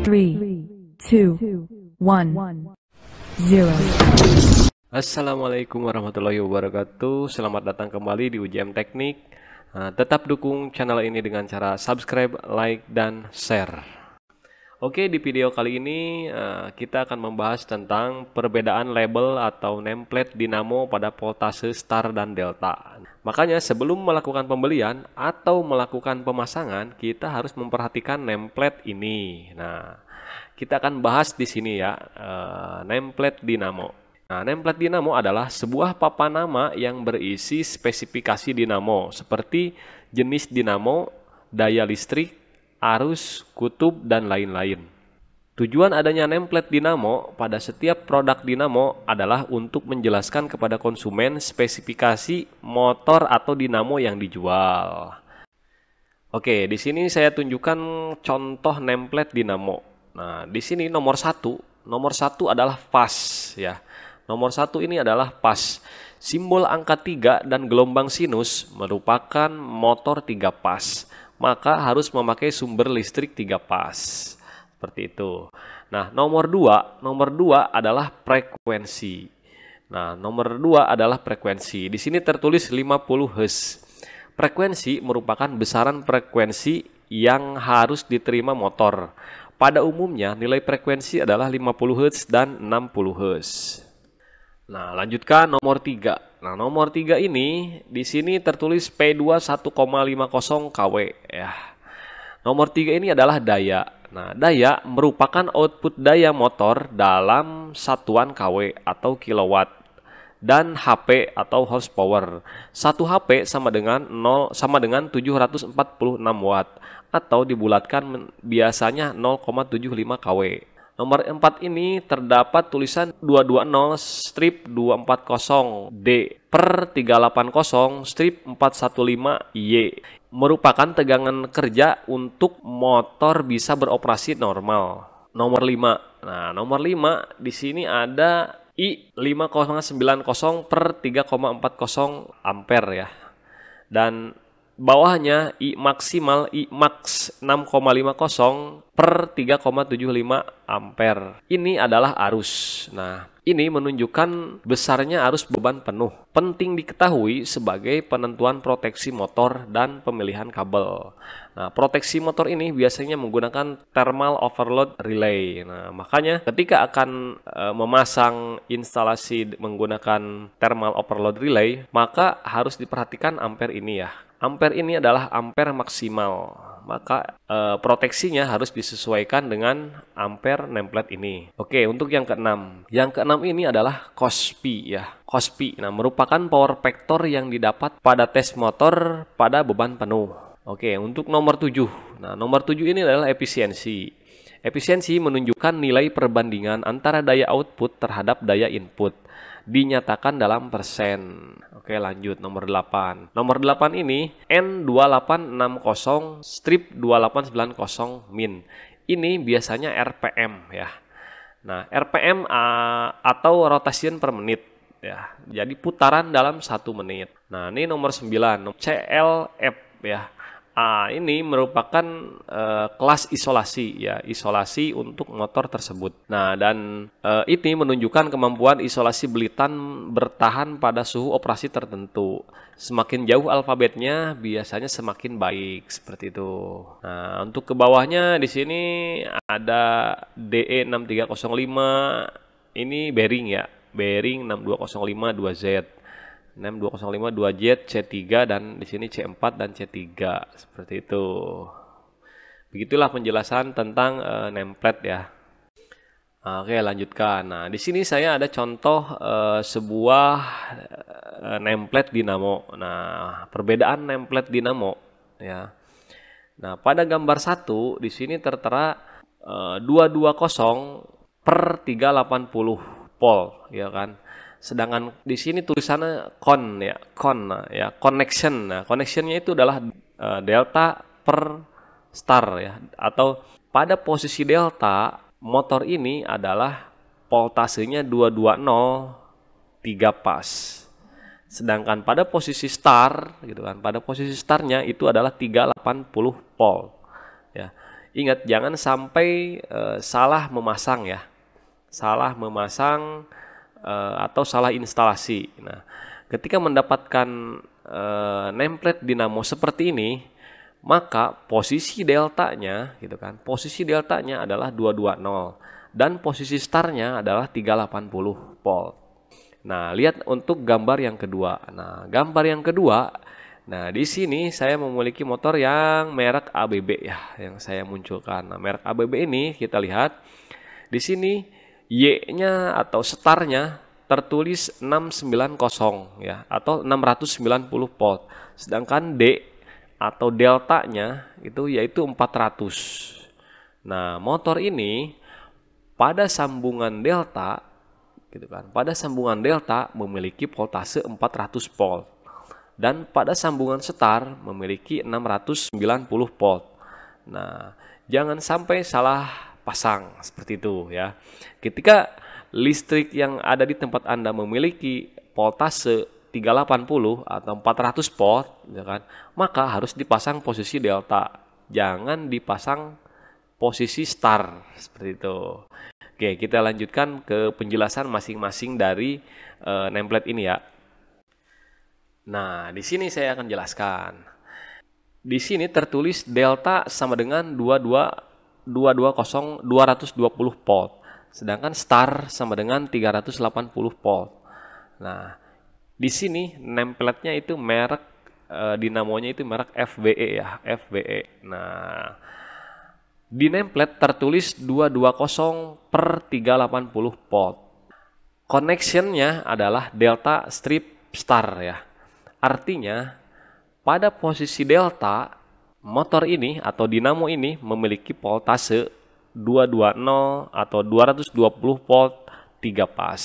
3, 2, 1, 0. Assalamualaikum warahmatullahi wabarakatuh Selamat datang kembali di UJM Teknik ah, Tetap dukung channel ini dengan cara subscribe, like, dan share Oke, di video kali ini eh, kita akan membahas tentang perbedaan label atau nameplate dinamo pada voltase star dan delta. Makanya sebelum melakukan pembelian atau melakukan pemasangan, kita harus memperhatikan nameplate ini. Nah, kita akan bahas di sini ya, eh, nameplate dinamo. Nah, nameplate dinamo adalah sebuah papan nama yang berisi spesifikasi dinamo seperti jenis dinamo, daya listrik, arus, kutub, dan lain-lain. Tujuan adanya nameplate dinamo pada setiap produk dinamo adalah untuk menjelaskan kepada konsumen spesifikasi motor atau dinamo yang dijual. Oke, di sini saya tunjukkan contoh nameplate dinamo. Nah, di sini nomor satu, nomor satu adalah pas, ya. Nomor satu ini adalah pas. Simbol angka 3 dan gelombang sinus merupakan motor 3 pas maka harus memakai sumber listrik 3 pas. Seperti itu. Nah, nomor 2, nomor 2 adalah frekuensi. Nah, nomor 2 adalah frekuensi. Di sini tertulis 50 Hz. Frekuensi merupakan besaran frekuensi yang harus diterima motor. Pada umumnya nilai frekuensi adalah 50 Hz dan 60 Hz. Nah, lanjutkan nomor 3. Nah, nomor 3 ini di sini tertulis P2 1,50 kW ya. Nomor 3 ini adalah daya. Nah, daya merupakan output daya motor dalam satuan kW atau kilowatt dan HP atau horsepower. Satu HP sama dengan 0 sama dengan 746 watt atau dibulatkan biasanya 0,75 kW. Nomor 4 ini terdapat tulisan 220 strip 240D per 380 strip 415Y merupakan tegangan kerja untuk motor bisa beroperasi normal. Nomor 5. Nah, nomor 5 di sini ada I 5090 per 3,40 ampere ya. Dan bawahnya I maksimal I max 6,50 per 3,75 ampere. Ini adalah arus. Nah, ini menunjukkan besarnya arus beban penuh. Penting diketahui sebagai penentuan proteksi motor dan pemilihan kabel. Nah, proteksi motor ini biasanya menggunakan thermal overload relay. Nah, makanya ketika akan e, memasang instalasi menggunakan thermal overload relay, maka harus diperhatikan ampere ini ya. Ampere ini adalah ampere maksimal maka e, proteksinya harus disesuaikan dengan ampere nameplate ini. Oke, untuk yang keenam. Yang keenam ini adalah cospi ya. Cospi nah merupakan power factor yang didapat pada tes motor pada beban penuh. Oke, untuk nomor 7. Nah, nomor 7 ini adalah efisiensi. Efisiensi menunjukkan nilai perbandingan antara daya output terhadap daya input dinyatakan dalam persen. Oke, lanjut nomor 8. Nomor 8 ini N2860 strip 2890 min. Ini biasanya RPM ya. Nah, RPM atau rotation per menit ya. Jadi putaran dalam satu menit. Nah, ini nomor 9, CLF ya. A ah, ini merupakan uh, kelas isolasi ya, isolasi untuk motor tersebut. Nah, dan uh, ini menunjukkan kemampuan isolasi belitan bertahan pada suhu operasi tertentu. Semakin jauh alfabetnya biasanya semakin baik seperti itu. Nah, untuk ke bawahnya di sini ada DE6305 ini bearing ya, bearing 6205 2Z. 6205 2 jet C3 dan di sini C4 dan C3 seperti itu. Begitulah penjelasan tentang uh, nameplate ya. Oke, lanjutkan. Nah, di sini saya ada contoh uh, sebuah uh, nameplate dinamo. Nah, perbedaan nameplate dinamo ya. Nah, pada gambar 1 di sini tertera uh, 220 per 380 volt ya kan. Sedangkan di sini tulisannya con ya, con nah, ya, connection. Nah, connectionnya itu adalah uh, delta per star ya atau pada posisi delta motor ini adalah voltasenya 220 3 pas. Sedangkan pada posisi star gitu kan, pada posisi starnya itu adalah 380 volt ya. Ingat jangan sampai uh, salah memasang ya. Salah memasang Eh, atau salah instalasi. Nah, ketika mendapatkan uh, nameplate dinamo seperti ini, maka posisi deltanya gitu kan. Posisi deltanya adalah 220 dan posisi startnya adalah 380 volt. Nah, lihat untuk gambar yang kedua. Nah, gambar yang kedua Nah, di sini saya memiliki motor yang merek ABB ya, yang saya munculkan. Nah, merek ABB ini kita lihat di sini Y-nya atau setarnya tertulis 690 ya atau 690 volt. Sedangkan D atau deltanya itu yaitu 400. Nah, motor ini pada sambungan delta gitu kan. Pada sambungan delta memiliki voltase 400 volt dan pada sambungan setar memiliki 690 volt. Nah, jangan sampai salah pasang seperti itu ya. Ketika listrik yang ada di tempat Anda memiliki voltase 380 atau 400 volt ya kan, maka harus dipasang posisi delta. Jangan dipasang posisi star seperti itu. Oke, kita lanjutkan ke penjelasan masing-masing dari uh, nameplate ini ya. Nah, di sini saya akan jelaskan. Di sini tertulis delta sama dengan 22 220 220 volt. Sedangkan star sama dengan 380 volt. Nah, di sini nameplate-nya itu merek e, dinamonya itu merek FBE ya, FBE. Nah, di nameplate tertulis 220 per 380 volt. Connectionnya adalah delta strip star ya. Artinya pada posisi delta motor ini atau dinamo ini memiliki voltase 220 atau 220 volt 3 pas.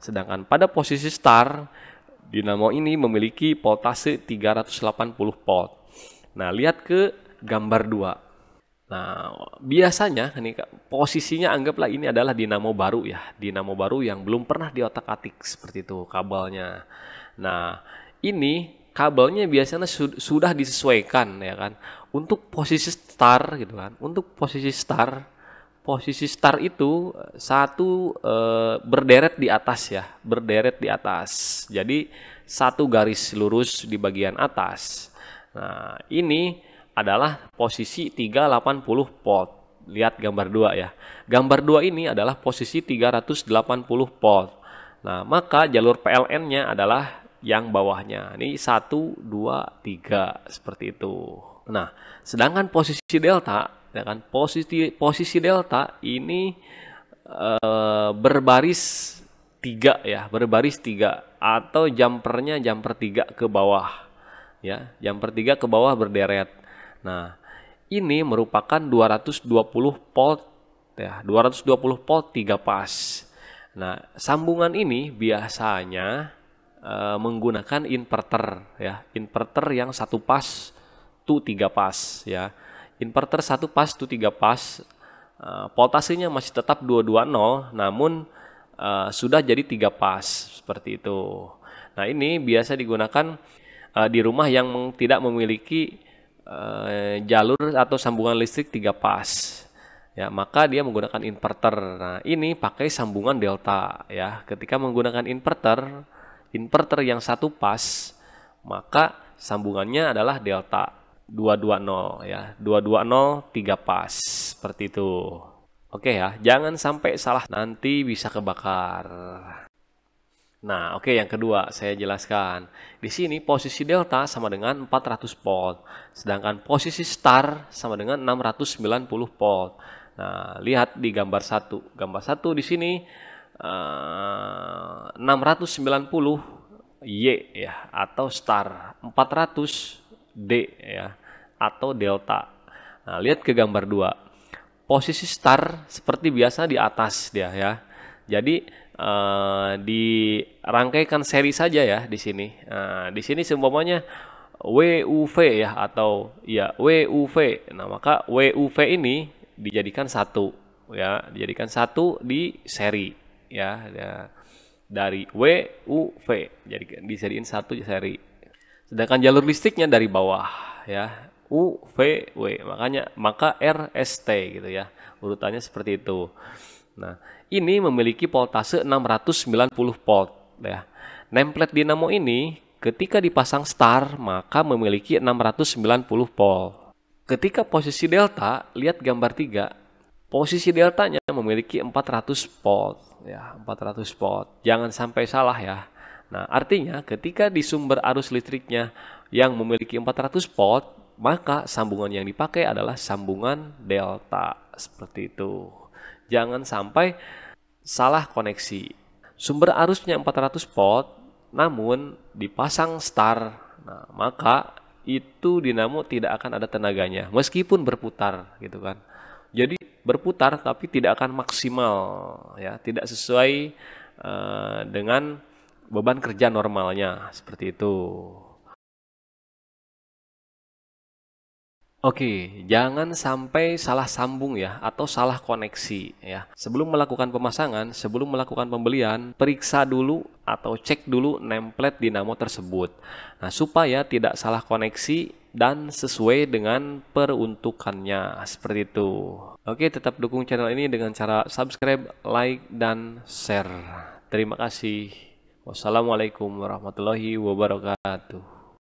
Sedangkan pada posisi start dinamo ini memiliki voltase 380 volt. Nah, lihat ke gambar 2. Nah, biasanya ini posisinya anggaplah ini adalah dinamo baru ya, dinamo baru yang belum pernah diotak-atik seperti itu kabelnya. Nah, ini kabelnya biasanya su sudah disesuaikan ya kan untuk posisi star gitu kan untuk posisi star posisi star itu eh, satu e, berderet di atas ya berderet di atas jadi satu garis lurus di bagian atas nah ini adalah posisi 380 volt lihat gambar dua ya gambar dua ini adalah posisi 380 volt nah maka jalur PLN nya adalah yang bawahnya. Ini satu dua tiga seperti itu. Nah, sedangkan posisi delta, ya kan, posisi posisi delta ini e, berbaris tiga ya, berbaris tiga atau jumpernya jumper tiga ke bawah, ya, jumper tiga ke bawah berderet. Nah, ini merupakan 220 volt ya, 220 volt tiga pas. Nah, sambungan ini biasanya Eh, menggunakan inverter ya, inverter yang satu pas tu tiga pas ya. Inverter satu pas tu tiga pas uh, voltasinya masih tetap 220 namun uh, sudah jadi tiga pas seperti itu. Nah, ini biasa digunakan uh, di rumah yang tidak memiliki uh, jalur atau sambungan listrik tiga pas ya maka dia menggunakan inverter. Nah, ini pakai sambungan delta ya. Ketika menggunakan inverter inverter yang satu pas, maka sambungannya adalah delta 220 ya. 220 tiga pas seperti itu. Oke ya, jangan sampai salah nanti bisa kebakar. Nah, oke yang kedua saya jelaskan. Di sini posisi delta sama dengan 400 volt, sedangkan posisi star sama dengan 690 volt. Nah, lihat di gambar satu Gambar satu di sini Eh, sembilan 690 Y ya atau star 400 D ya atau delta. Nah, lihat ke gambar 2. Posisi star seperti biasa di atas dia ya. Jadi eh, di rangkaikan seri saja ya di sini. Nah, di sini seumpamanya WUV ya atau ya WUV. Nah, maka WUV ini dijadikan satu ya, dijadikan satu di seri. Ya, ya, dari W U V jadi diseriin satu seri sedangkan jalur listriknya dari bawah ya U V W makanya maka R S T gitu ya urutannya seperti itu nah ini memiliki voltase 690 volt ya Nemplet dinamo ini ketika dipasang star maka memiliki 690 volt. Ketika posisi delta, lihat gambar tiga posisi deltanya memiliki 400 volt ya 400 volt jangan sampai salah ya nah artinya ketika di sumber arus listriknya yang memiliki 400 volt maka sambungan yang dipakai adalah sambungan delta seperti itu jangan sampai salah koneksi sumber arusnya 400 volt namun dipasang star nah maka itu dinamo tidak akan ada tenaganya meskipun berputar gitu kan jadi berputar tapi tidak akan maksimal ya, tidak sesuai uh, dengan beban kerja normalnya seperti itu. Oke, jangan sampai salah sambung ya atau salah koneksi ya. Sebelum melakukan pemasangan, sebelum melakukan pembelian, periksa dulu atau cek dulu nemplet dinamo tersebut. Nah, supaya tidak salah koneksi dan sesuai dengan peruntukannya seperti itu. Oke, tetap dukung channel ini dengan cara subscribe, like, dan share. Terima kasih. Wassalamualaikum warahmatullahi wabarakatuh.